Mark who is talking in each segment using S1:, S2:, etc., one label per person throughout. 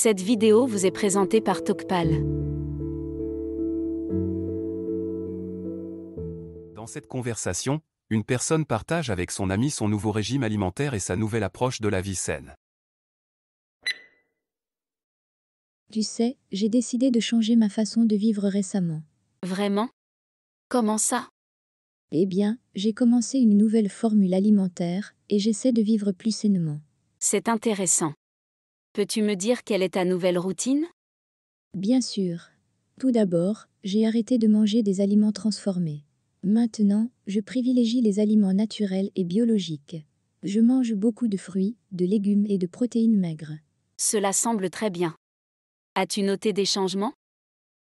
S1: Cette vidéo vous est présentée par Tokpal.
S2: Dans cette conversation, une personne partage avec son ami son nouveau régime alimentaire et sa nouvelle approche de la vie saine.
S3: Tu sais, j'ai décidé de changer ma façon de vivre récemment. Vraiment Comment ça Eh bien, j'ai commencé une nouvelle formule alimentaire et j'essaie de vivre plus sainement.
S1: C'est intéressant. Peux-tu me dire quelle est ta nouvelle routine
S3: Bien sûr. Tout d'abord, j'ai arrêté de manger des aliments transformés. Maintenant, je privilégie les aliments naturels et biologiques. Je mange beaucoup de fruits, de légumes et de protéines maigres.
S1: Cela semble très bien. As-tu noté des changements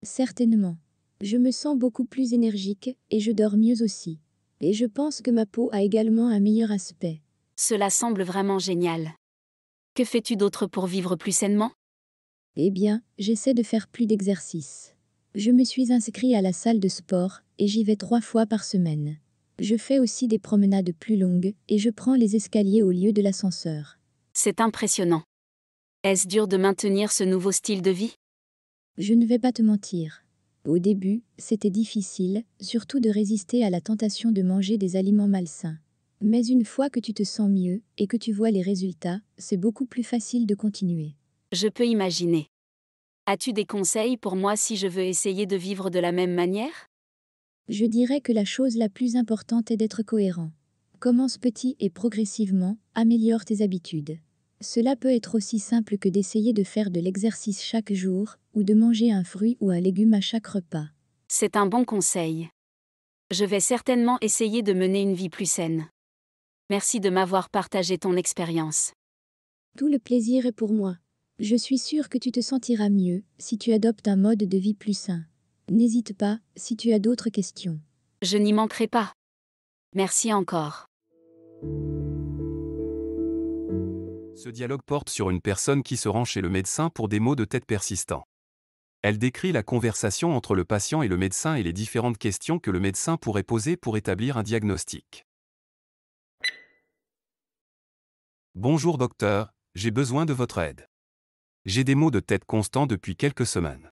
S3: Certainement. Je me sens beaucoup plus énergique et je dors mieux aussi. Et je pense que ma peau a également un meilleur aspect.
S1: Cela semble vraiment génial. Que fais-tu d'autre pour vivre plus sainement
S3: Eh bien, j'essaie de faire plus d'exercice. Je me suis inscrit à la salle de sport et j'y vais trois fois par semaine. Je fais aussi des promenades plus longues et je prends les escaliers au lieu de l'ascenseur.
S1: C'est impressionnant. Est-ce dur de maintenir ce nouveau style de vie
S3: Je ne vais pas te mentir. Au début, c'était difficile, surtout de résister à la tentation de manger des aliments malsains. Mais une fois que tu te sens mieux et que tu vois les résultats, c'est beaucoup plus facile de continuer.
S1: Je peux imaginer. As-tu des conseils pour moi si je veux essayer de vivre de la même manière
S3: Je dirais que la chose la plus importante est d'être cohérent. Commence petit et progressivement, améliore tes habitudes. Cela peut être aussi simple que d'essayer de faire de l'exercice chaque jour, ou de manger un fruit ou un légume à chaque repas. C'est un bon
S1: conseil. Je vais certainement essayer de mener une vie plus saine. Merci de m'avoir partagé ton expérience.
S3: Tout le plaisir est pour moi. Je suis sûre que tu te sentiras mieux si tu adoptes un mode de vie plus sain. N'hésite pas si tu as d'autres questions.
S1: Je n'y manquerai pas. Merci encore.
S2: Ce dialogue porte sur une personne qui se rend chez le médecin pour des maux de tête persistants. Elle décrit la conversation entre le patient et le médecin et les différentes questions que le médecin pourrait poser pour établir un diagnostic. Bonjour docteur, j'ai besoin de votre aide. J'ai des maux de tête constants depuis quelques semaines.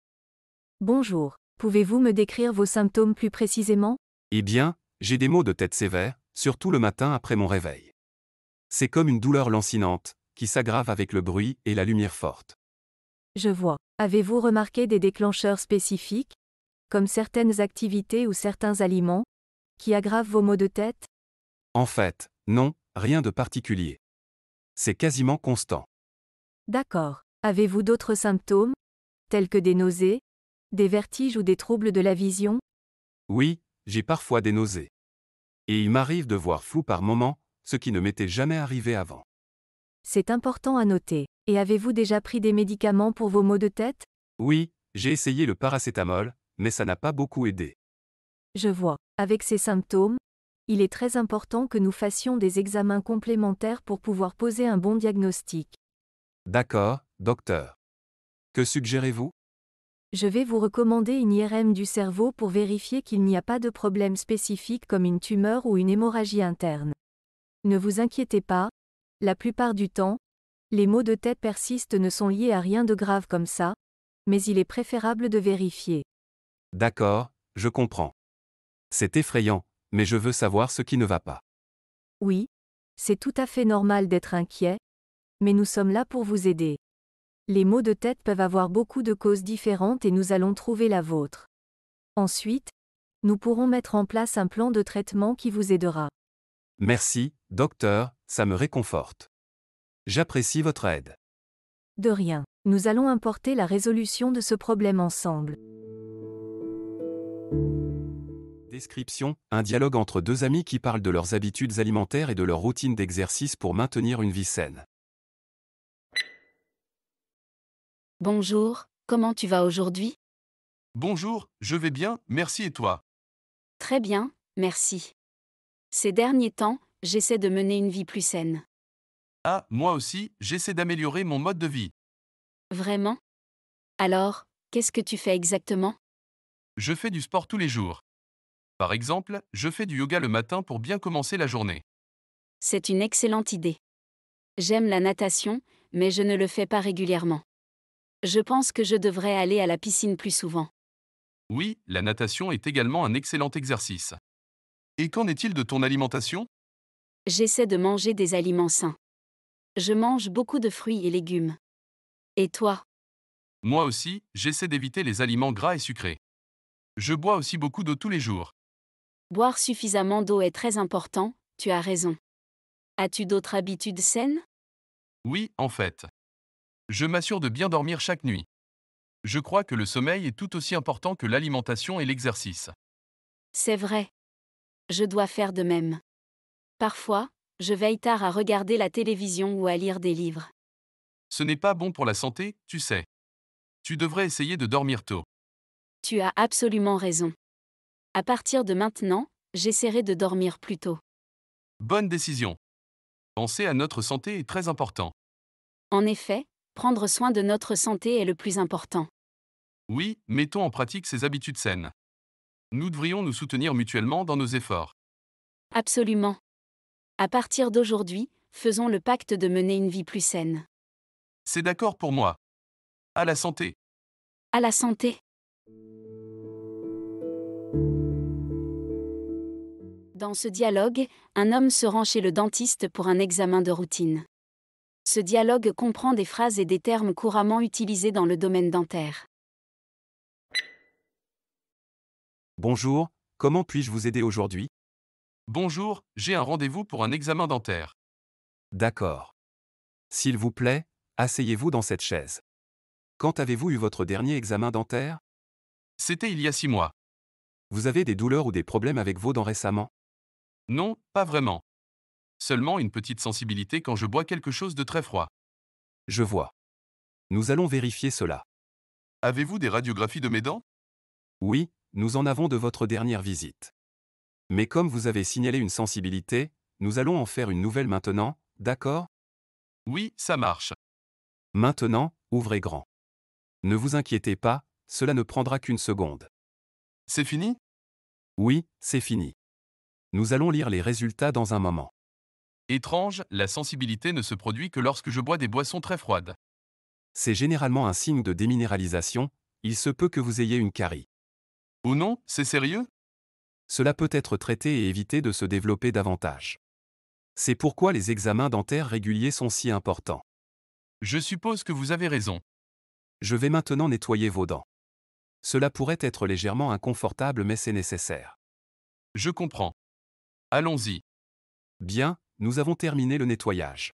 S4: Bonjour, pouvez-vous me décrire vos symptômes plus précisément
S2: Eh bien, j'ai des maux de tête sévères, surtout le matin après mon réveil. C'est comme une douleur lancinante, qui s'aggrave avec le bruit et la lumière forte.
S4: Je vois. Avez-vous remarqué des déclencheurs spécifiques, comme certaines activités ou certains aliments, qui aggravent vos maux de tête
S2: En fait, non, rien de particulier. C'est quasiment constant.
S4: D'accord. Avez-vous d'autres symptômes Tels que des nausées, des vertiges ou des troubles de la vision
S2: Oui, j'ai parfois des nausées. Et il m'arrive de voir flou par moments, ce qui ne m'était jamais arrivé avant.
S4: C'est important à noter. Et avez-vous déjà pris des médicaments pour vos maux de tête
S2: Oui, j'ai essayé le paracétamol, mais ça n'a pas beaucoup aidé.
S4: Je vois. Avec ces symptômes, il est très important que nous fassions des examens complémentaires pour pouvoir poser un bon diagnostic.
S2: D'accord, docteur. Que suggérez-vous
S4: Je vais vous recommander une IRM du cerveau pour vérifier qu'il n'y a pas de problème spécifique comme une tumeur ou une hémorragie interne. Ne vous inquiétez pas, la plupart du temps, les maux de tête persistent ne sont liés à rien de grave comme ça, mais il est préférable de vérifier.
S2: D'accord, je comprends. C'est effrayant, mais je veux savoir ce qui ne va pas.
S4: Oui, c'est tout à fait normal d'être inquiet, mais nous sommes là pour vous aider. Les maux de tête peuvent avoir beaucoup de causes différentes et nous allons trouver la vôtre. Ensuite, nous pourrons mettre en place un plan de traitement qui vous aidera.
S2: Merci, docteur, ça me réconforte. J'apprécie votre aide.
S4: De rien. Nous allons importer la résolution de ce problème ensemble.
S2: Description, un dialogue entre deux amis qui parlent de leurs habitudes alimentaires et de leur routine d'exercice pour maintenir une vie saine.
S1: Bonjour, comment tu vas aujourd'hui Bonjour,
S5: je vais bien, merci et toi
S1: Très bien, merci. Ces derniers temps, j'essaie de mener une vie plus saine.
S5: Ah, moi aussi, j'essaie d'améliorer mon mode de vie.
S1: Vraiment Alors, qu'est-ce que tu fais exactement
S5: Je fais du sport tous les jours. Par exemple, je fais du yoga le matin pour bien commencer la journée.
S1: C'est une excellente idée. J'aime la natation, mais je ne le fais pas régulièrement. Je pense que je devrais aller à la piscine plus souvent.
S5: Oui, la natation est également un excellent exercice. Et qu'en est-il de ton alimentation
S1: J'essaie de manger des aliments sains. Je mange beaucoup de fruits et légumes. Et toi
S5: Moi aussi, j'essaie d'éviter les aliments gras et sucrés. Je bois aussi beaucoup d'eau tous les jours.
S1: Boire suffisamment d'eau est très important, tu as raison. As-tu d'autres habitudes saines
S5: Oui, en fait. Je m'assure de bien dormir chaque nuit. Je crois que le sommeil est tout aussi important que l'alimentation et l'exercice.
S1: C'est vrai. Je dois faire de même. Parfois, je veille tard à regarder la télévision ou à lire des livres.
S5: Ce n'est pas bon pour la santé, tu sais. Tu devrais essayer de dormir tôt.
S1: Tu as absolument raison. À partir de maintenant, j'essaierai de dormir plus tôt.
S5: Bonne décision. Penser à notre santé est très important.
S1: En effet, prendre soin de notre santé est le plus important.
S5: Oui, mettons en pratique ces habitudes saines. Nous devrions nous soutenir mutuellement dans nos efforts.
S1: Absolument. À partir d'aujourd'hui, faisons le pacte de mener une vie plus saine.
S5: C'est d'accord pour moi. À la santé.
S1: À la santé. Dans ce dialogue, un homme se rend chez le dentiste pour un examen de routine. Ce dialogue comprend des phrases et des termes couramment utilisés dans le domaine dentaire.
S5: Bonjour, comment puis-je vous aider aujourd'hui Bonjour, j'ai un rendez-vous pour un examen dentaire.
S2: D'accord. S'il vous plaît, asseyez-vous dans cette chaise. Quand avez-vous eu votre dernier examen dentaire C'était il y a six mois. Vous avez des douleurs ou des problèmes avec vos dents récemment
S5: non, pas vraiment. Seulement une petite sensibilité quand je bois quelque chose de très froid. Je vois. Nous allons vérifier cela. Avez-vous des radiographies de mes dents Oui, nous en avons de votre
S2: dernière visite. Mais comme vous avez signalé une sensibilité, nous allons en faire une nouvelle maintenant, d'accord Oui, ça marche. Maintenant, ouvrez grand. Ne vous inquiétez pas, cela ne prendra qu'une seconde. C'est fini Oui, c'est fini. Nous allons lire les résultats dans un moment.
S5: Étrange, la sensibilité ne se produit que lorsque je bois des boissons très froides.
S2: C'est généralement un signe de déminéralisation, il se peut que vous ayez une carie. Ou non, c'est sérieux Cela peut être traité et éviter de se développer davantage. C'est pourquoi les examens dentaires réguliers sont si importants. Je suppose que vous avez raison. Je vais maintenant nettoyer vos dents. Cela pourrait être légèrement inconfortable mais c'est nécessaire. Je comprends. Allons-y. Bien, nous avons terminé le nettoyage.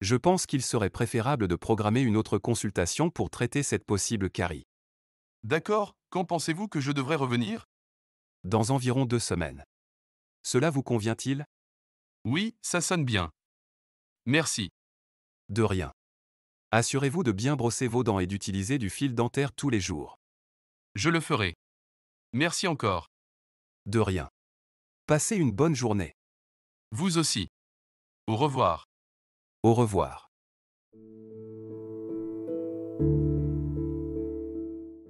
S2: Je pense qu'il serait préférable de programmer une autre consultation pour traiter cette possible carie.
S5: D'accord, quand pensez-vous que je devrais revenir
S2: Dans environ deux semaines. Cela vous convient-il Oui, ça sonne bien. Merci. De rien. Assurez-vous de bien brosser vos dents et d'utiliser du fil dentaire tous les jours. Je le ferai. Merci encore. De rien. Passez une bonne journée. Vous aussi. Au revoir. Au revoir.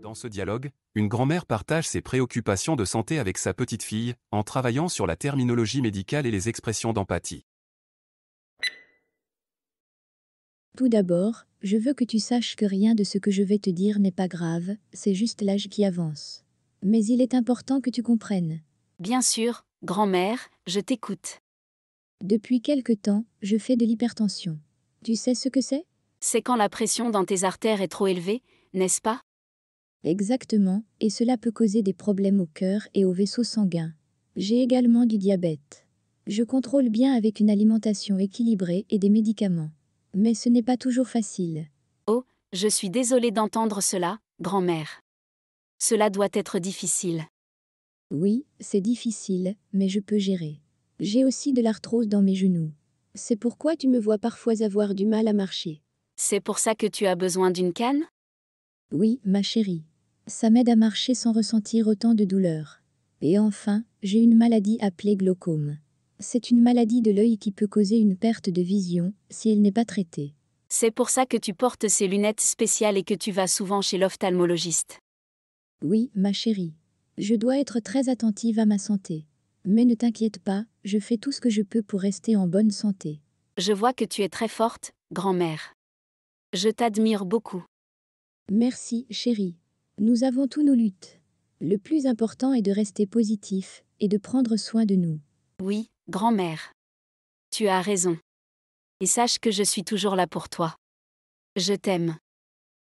S2: Dans ce dialogue, une grand-mère partage ses préoccupations de santé avec sa petite fille, en travaillant sur la terminologie médicale et les expressions d'empathie.
S3: Tout d'abord, je veux que tu saches que rien de ce que je vais te dire n'est pas grave, c'est juste l'âge qui avance. Mais il est important que tu comprennes.
S1: Bien sûr, Grand-mère, je t'écoute.
S3: Depuis quelque temps, je fais de l'hypertension. Tu sais ce que c'est C'est quand
S1: la pression dans tes artères est trop
S3: élevée, n'est-ce pas Exactement, et cela peut causer des problèmes au cœur et aux vaisseaux sanguins. J'ai également du diabète. Je contrôle bien avec une alimentation équilibrée et des médicaments. Mais ce n'est pas toujours facile.
S1: Oh, je suis désolée d'entendre cela, grand-mère. Cela doit être difficile.
S3: Oui, c'est difficile, mais je peux gérer. J'ai aussi de l'arthrose dans mes genoux. C'est pourquoi tu me vois parfois avoir du mal à marcher.
S1: C'est pour ça que tu as besoin d'une canne
S3: Oui, ma chérie. Ça m'aide à marcher sans ressentir autant de douleur. Et enfin, j'ai une maladie appelée glaucome. C'est une maladie de l'œil qui peut causer une perte de vision si elle n'est pas traitée.
S1: C'est pour ça que tu portes ces lunettes spéciales et que tu vas souvent chez l'ophtalmologiste.
S3: Oui, ma chérie. Je dois être très attentive à ma santé. Mais ne t'inquiète pas, je fais tout ce que je peux pour rester en bonne santé. Je vois que tu es très forte, grand-mère. Je t'admire beaucoup. Merci, chérie. Nous avons tous nos luttes. Le plus important est de rester positif et de prendre soin de nous. Oui,
S1: grand-mère. Tu as raison. Et sache que je suis toujours là pour toi. Je t'aime.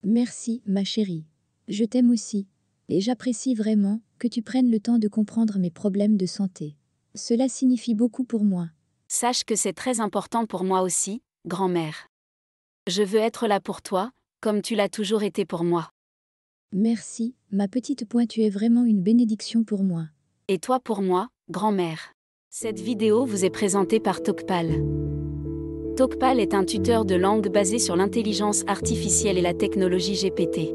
S3: Merci, ma chérie. Je t'aime aussi et j'apprécie vraiment que tu prennes le temps de comprendre mes problèmes de santé. Cela signifie beaucoup pour moi.
S1: Sache que c'est très important pour moi aussi, grand-mère. Je veux être là pour toi, comme tu l'as toujours été
S3: pour moi. Merci, ma petite pointe, tu es vraiment une bénédiction pour moi.
S1: Et toi pour moi, grand-mère. Cette vidéo vous est présentée par Tokpal. Tokpal est un tuteur de langue basé sur l'intelligence artificielle et la technologie GPT.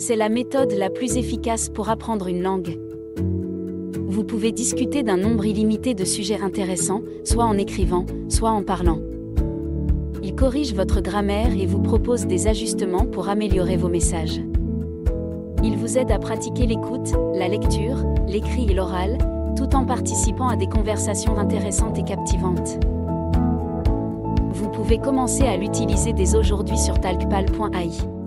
S1: C'est la méthode la plus efficace pour apprendre une langue. Vous pouvez discuter d'un nombre illimité de sujets intéressants, soit en écrivant, soit en parlant. Il corrige votre grammaire et vous propose des ajustements pour améliorer vos messages. Il vous aide à pratiquer l'écoute, la lecture, l'écrit et l'oral, tout en participant à des conversations intéressantes et captivantes.
S4: Vous pouvez commencer à l'utiliser dès aujourd'hui sur talkpal.ai.